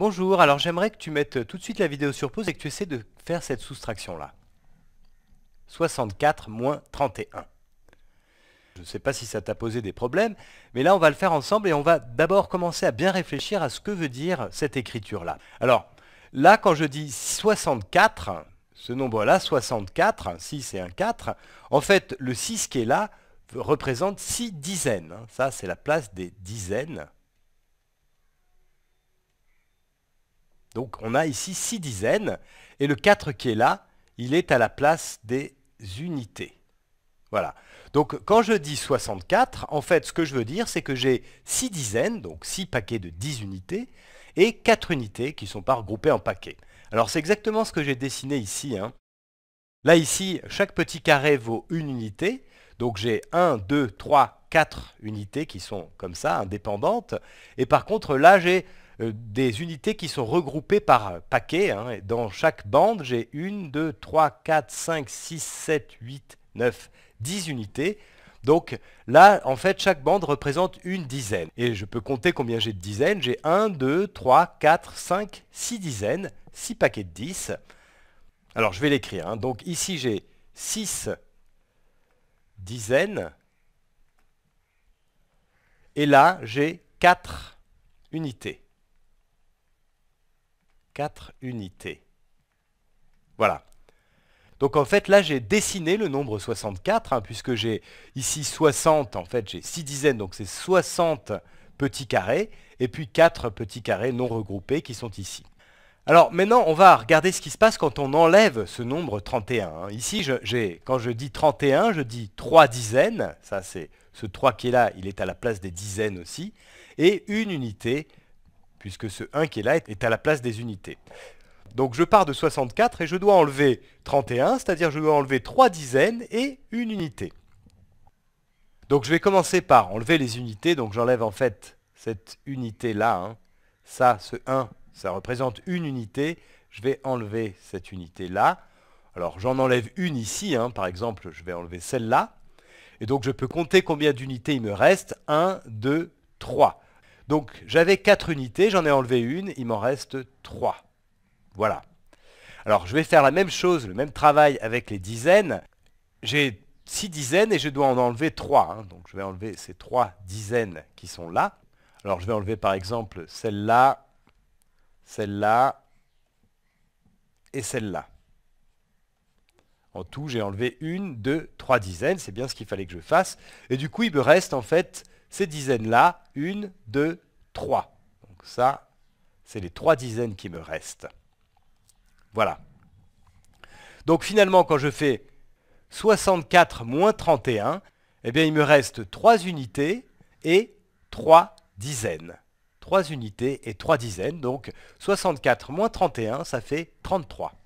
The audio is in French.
Bonjour, alors j'aimerais que tu mettes euh, tout de suite la vidéo sur pause et que tu essaies de faire cette soustraction-là. 64 moins 31. Je ne sais pas si ça t'a posé des problèmes, mais là on va le faire ensemble et on va d'abord commencer à bien réfléchir à ce que veut dire cette écriture-là. Alors, là quand je dis 64, ce nombre-là, 64, 6 et un 4, en fait le 6 qui est là représente 6 dizaines. Hein. Ça c'est la place des dizaines. Donc on a ici 6 dizaines, et le 4 qui est là, il est à la place des unités. Voilà. Donc quand je dis 64, en fait ce que je veux dire c'est que j'ai 6 dizaines, donc 6 paquets de 10 unités, et 4 unités qui ne sont pas regroupées en paquets. Alors c'est exactement ce que j'ai dessiné ici. Hein. Là ici, chaque petit carré vaut une unité, donc j'ai 1, 2, 3, 4 unités qui sont comme ça, indépendantes, et par contre là j'ai euh, des unités qui sont regroupées par paquet. Hein, dans chaque bande, j'ai 1, 2, 3, 4, 5, 6, 7, 8, 9, 10 unités. Donc là, en fait, chaque bande représente une dizaine. Et je peux compter combien j'ai de dizaines. J'ai 1, 2, 3, 4, 5, 6 dizaines, 6 paquets de 10. Alors je vais l'écrire. Hein. Donc ici, j'ai 6 dizaines. Et là, j'ai 4 unités. 4 unités. Voilà. Donc en fait, là, j'ai dessiné le nombre 64, hein, puisque j'ai ici 60, en fait, j'ai 6 dizaines, donc c'est 60 petits carrés, et puis 4 petits carrés non regroupés qui sont ici. Alors maintenant, on va regarder ce qui se passe quand on enlève ce nombre 31. Hein. Ici, quand je dis 31, je dis 3 dizaines, ça c'est ce 3 qui est là, il est à la place des dizaines aussi, et une unité puisque ce 1 qui est là est à la place des unités. Donc je pars de 64 et je dois enlever 31, c'est-à-dire je dois enlever 3 dizaines et une unité. Donc je vais commencer par enlever les unités, donc j'enlève en fait cette unité-là. Hein. Ça, ce 1, ça représente une unité. Je vais enlever cette unité-là. Alors j'en enlève une ici, hein. par exemple, je vais enlever celle-là. Et donc je peux compter combien d'unités il me reste. 1, 2, 3. Donc j'avais 4 unités, j'en ai enlevé une, il m'en reste 3. Voilà. Alors je vais faire la même chose, le même travail avec les dizaines. J'ai 6 dizaines et je dois en enlever 3. Hein. Donc je vais enlever ces 3 dizaines qui sont là. Alors je vais enlever par exemple celle-là, celle-là et celle-là. En tout, j'ai enlevé une, deux, trois dizaines, c'est bien ce qu'il fallait que je fasse. Et du coup, il me reste en fait ces dizaines-là, une, deux, trois. Donc ça, c'est les trois dizaines qui me restent. Voilà. Donc finalement, quand je fais 64 moins 31, eh bien il me reste 3 unités et 3 dizaines. 3 unités et 3 dizaines, donc 64 moins 31, ça fait 33.